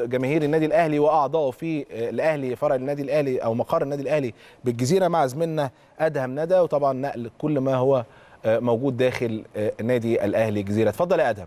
جماهير النادي الاهلي واعضائه في آه، الاهلي فرع النادي الاهلي او مقر النادي الاهلي بالجزيره مع زميلنا ادهم ندى وطبعا نقل كل ما هو آه، موجود داخل آه، نادي الاهلي الجزيره اتفضل يا ادهم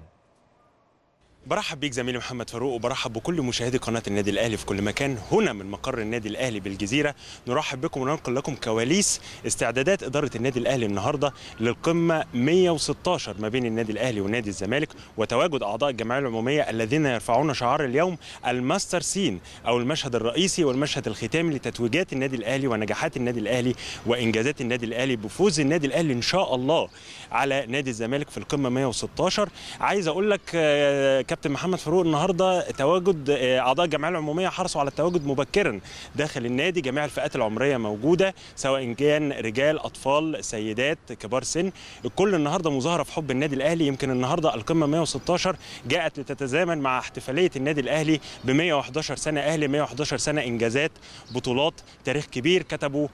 برحب بيك زميلي محمد فاروق وبرحب بكل مشاهدي قناه النادي الاهلي في كل مكان هنا من مقر النادي الاهلي بالجزيره نرحب بكم وننقل لكم كواليس استعدادات اداره النادي الاهلي النهارده للقمه 116 ما بين النادي الاهلي ونادي الزمالك وتواجد اعضاء الجمعيه العموميه الذين يرفعون شعار اليوم الماستر سين او المشهد الرئيسي والمشهد الختامي لتتويجات النادي الاهلي ونجاحات النادي الاهلي وانجازات النادي الاهلي بفوز النادي الاهلي ان شاء الله على نادي الزمالك في القمه 116 عايز اقول لك آه، كابتن كابتن محمد فاروق النهارده تواجد آه، اعضاء الجمعيه العموميه حرصوا على التواجد مبكرا داخل النادي جميع الفئات العمريه موجوده سواء كان رجال اطفال سيدات كبار سن الكل النهارده مظاهره في حب النادي الاهلي يمكن النهارده القمه 116 جاءت لتتزامن مع احتفاليه النادي الاهلي ب 111 سنه اهلي 111 سنه انجازات بطولات تاريخ كبير كتبوا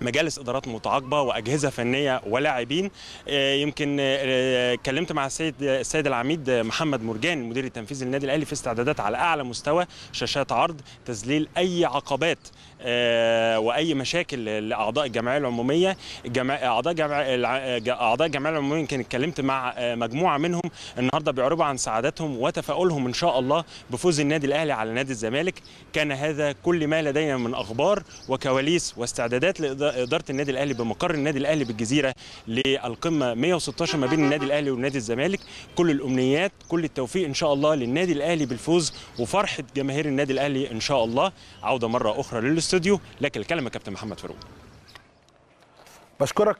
مجالس ادارات متعاقبه واجهزه فنيه ولاعبين آه، يمكن آه، اتكلمت مع السيد السيد العميد محمد مرجان المدير التنفيذي للنادي الاهلي في استعدادات على اعلى مستوى شاشات عرض تذليل اي عقبات آه، واي مشاكل لاعضاء الجمعيه العموميه اعضاء جمعيه اعضاء الجمعيه العموميه يمكن اتكلمت مع مجموعه منهم النهارده بيعربوا عن سعادتهم وتفاؤلهم ان شاء الله بفوز النادي الاهلي على نادي الزمالك كان هذا كل ما لدينا من اخبار وكواليس واستعدادات لاداره اداره النادي الاهلي بمقر النادي الاهلي بالجزيره للقمه 116 ما بين النادي الاهلي ونادي الزمالك كل الامنيات كل التوفيق ان شاء الله للنادي الاهلي بالفوز وفرحه جماهير النادي الاهلي ان شاء الله عوده مره اخرى للاستوديو لك الكلمه كابتن محمد فاروق بشكرك